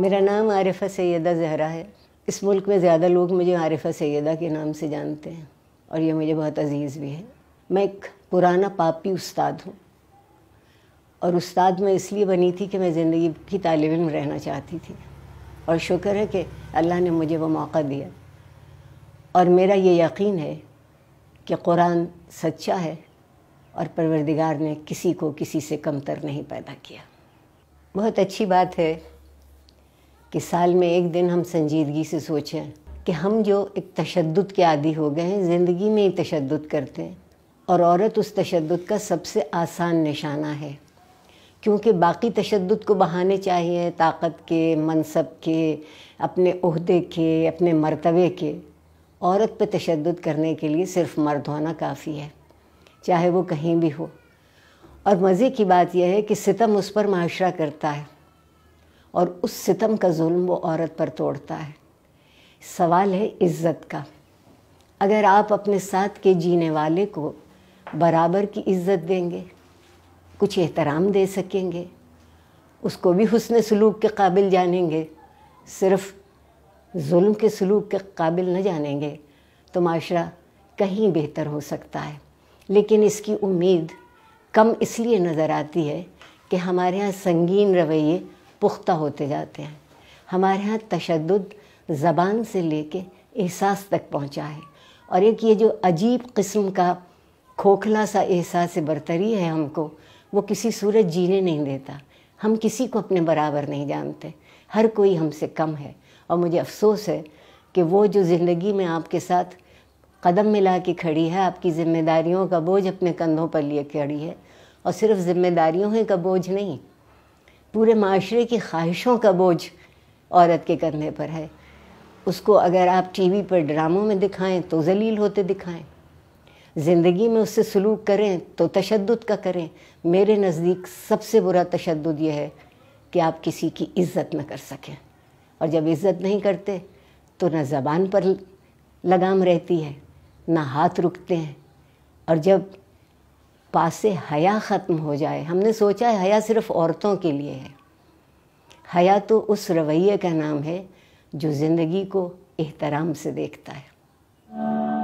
मेरा नाम आरिफा सैदा जहरा है इस मुल्क में ज़्यादा लोग मुझे आरिफा सैदा के नाम से जानते हैं और ये मुझे बहुत अजीज़ भी है मैं एक पुराना पापी उस्ताद हूँ और उस्ताद मैं इसलिए बनी थी कि मैं ज़िंदगी की तालब में रहना चाहती थी और शुक्र है कि अल्लाह ने मुझे वो मौका दिया और मेरा ये यकीन है कि कुरान सच्चा है और परवरदिगार ने किसी को किसी से कमतर नहीं पैदा किया बहुत अच्छी बात है कि साल में एक दिन हम संजीदगी से सोचें कि हम जो एक तशद के आदि हो गए हैं ज़िंदगी में ही तशद करते हैं और औरत उस तशद का सबसे आसान निशाना है क्योंकि बाकी तशद को बहाने चाहिए ताकत के मनसब के अपने अहदे के अपने मरतबे के औरत पर तशद करने के लिए सिर्फ मर्द होना काफ़ी है चाहे वो कहीं भी हो और मज़े की बात यह है कि सितम उस पर माशरा करता है और उस सितम का जुल्म वो औरत पर तोड़ता है सवाल है इज़्ज़त का अगर आप अपने साथ के जीने वाले को बराबर की इज़्ज़त देंगे कुछ एहतराम दे सकेंगे उसको भी हसन सलूक के काबिल जानेंगे सिर्फ जुल्म के सलूक के काबिल न जानेंगे तो माशरा कहीं बेहतर हो सकता है लेकिन इसकी उम्मीद कम इसलिए नज़र आती है कि हमारे यहाँ संगीन रवैये पुख्ता होते जाते हैं हमारे यहाँ तशद ज़बान से लेके एहसास तक पहुँचा है और एक ये जो अजीब किस्म का खोखला सा एहसास बरतरी है हमको वो किसी सूरत जीने नहीं देता हम किसी को अपने बराबर नहीं जानते हर कोई हमसे कम है और मुझे अफसोस है कि वो जो ज़िंदगी में आपके साथ कदम मिला के खड़ी है आपकी ज़िम्मेदारियों का बोझ अपने कंधों पर लिए खड़ी है और सिर्फ ज़िम्मेदारियों का बोझ नहीं पूरे माशरे की ख्वाहिशों का बोझ औरत के कंधे पर है उसको अगर आप टीवी पर ड्रामों में दिखाएं तो जलील होते दिखाएं ज़िंदगी में उससे सलूक करें तो तशद का करें मेरे नज़दीक सबसे बुरा तशद यह है कि आप किसी की इज़्ज़त न कर सकें और जब इज़्ज़त नहीं करते तो न ज़बान पर लगाम रहती है ना हाथ रुकते हैं और जब पास से हया ख़त्म हो जाए हमने सोचा है हया सिर्फ औरतों के लिए है हया तो उस रवैये का नाम है जो ज़िंदगी को एहतराम से देखता है